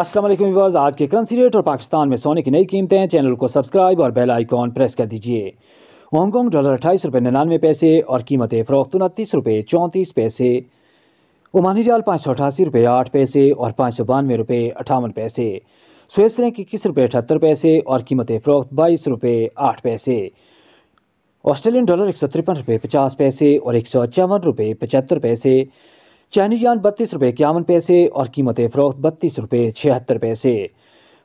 असल व्यवर्स आज के करंसी रेट और पाकिस्तान में सोने की नई कीमतें चैनल को सब्सक्राइब और बेल आइकॉन प्रेस कर दीजिए हांगकॉन्ग डॉलर अट्ठाईस रुपये निन्यानवे पैसे और कीमतें फ़रोख्त उनतीस रुपये चौंतीस पैसे ओमानी रियाल पाँच सौ अठासी रुपये आठ पैसे और पाँच सौ बानवे रुपये अठावन पैसे स्वेस फ्रेंक इक्कीस रुपये अठहत्तर पैसे और कीमत फ़रोख्त बाईस रुपये आठ पैसे ऑस्ट्रेलियन डॉलर एक सौ तिरपन रुपये पचास पैसे और एक सौ चौवन रुपये पचहत्तर पैसे चाइनीज यान बत्तीस रुपये इक्यावन पैसे और कीमत फ़रोख्त बत्तीस रुपये छिहत्तर पैसे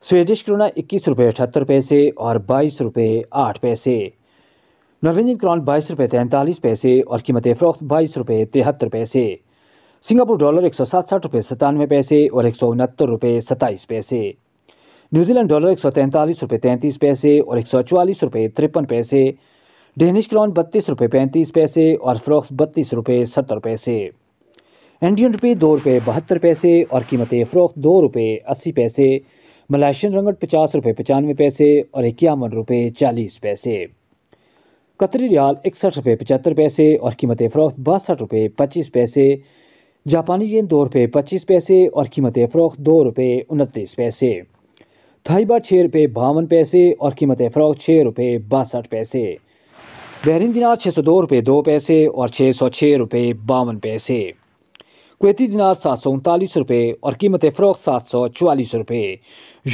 स्वेडिश क्रोना इक्कीस रुपये अठहत्तर पैसे और बाईस रुपये आठ पैसे नॉर्वेजियन क्रॉन बाईस रुपये तैंतालीस पैसे और कीमत फ़रोख्त बाईस रुपये तिहत्तर पैसे सिंगापुर डॉलर एक सौ साठ रुपये सतानवे पैसे और एक सौ उनहत्तर रुपये सत्ताईस पैसे न्यूजीलैंड डॉलर एक सौ तैंतालीस रुपये तैंतीस पैसे और एक सौ चवालीस रुपये तिरपन पैसे डेनिश क्रॉन बत्तीस रुपये पैंतीस पैसे और फ़रोख्त बत्तीस रुपये सत्तर पैसे इंडियन रुपये दो रुपये बहत्तर पैसे और कीमत फ़रोख्त दो रुपये अस्सी पैसे मलेशियन रंगट पचास रुपये पचानवे पैसे और इक्यावन रुपये चालीस पैसे कतरी रियाल इकसठ रुपये पचहत्तर पैसे और कीमत फ़रोख्त बासठ रुपये पच्चीस पैसे जापानी येन दो रुपये पच्चीस पैसे और कीमत फ़रोख्त दो रुपये उनतीस पैसे थाइबा छः रुपये बावन पैसे और कीमत फ़रोख्त छः रुपये बासठ पैसे बहरीन दिनार छः सौ दो रुपये दो पैसे और छः सौ छः रुपये बावन पैसे कुवैती दिनार सात सौ उनतालीस रुपये और कीमत फरोख सात सौ चवालीस रुपये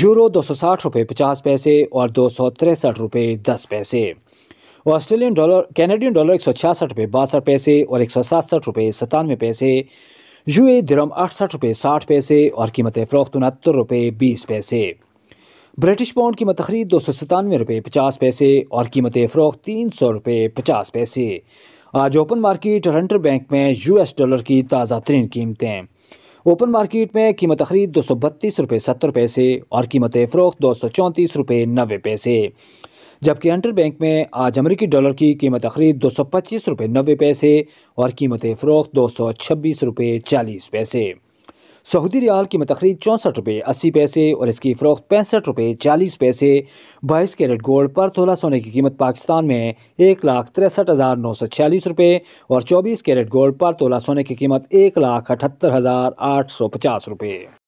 यूरो दो सौ साठ रुपये पचास पैसे और दो सौ तिरसठ रुपये दस पैसे ऑस्ट्रेलियन डॉलर कैनेडियन डॉलर एक सौ छियासठ रुपये बासठ पैसे और एक सौ सातसठ रुपये सतानवे पैसे यू ए धरम अड़सठ रुपये साठ पैसे और कीमत फ़रोख्त उनहत्तर रुपये बीस पैसे ब्रिटिश पाउंड कीमत खरीद दो सौ सतानवे रुपये पचास पैसे और कीमत फ़रोख्त तीन सौ रुपये पचास पैसे आज ओपन मार्केट रेंटर बैंक में यूएस डॉलर की ताज़ा तरीन कीमतें ओपन मार्केट में कीमत खरीद दो सौ बत्तीस रुपये सत्तर पैसे और कीमत फ़रोख दो सौ चौंतीस रुपये नबे पैसे जबकि अंटर बैंक में आज अमेरिकी डॉलर की कीमत खरीद दो सौ पच्चीस रुपये नबे पैसे और कीमत फ़रोख दो सौ छब्बीस रुपये चालीस पैसे सऊदी रियाल की मतखरीद चौंसठ रुपये अस्सी पैसे और इसकी फ़रोख्त पैंसठ रुपये चालीस पैसे बाईस कैरेट गोल्ड पर तोला सोने की कीमत पाकिस्तान में एक लाख तिरसठ हज़ार नौ सौ छियालीस रुपये और चौबीस कैरेट गोल्ड पर तोला सोने की कीमत एक लाख अठहत्तर हज़ार आठ सौ पचास रुपये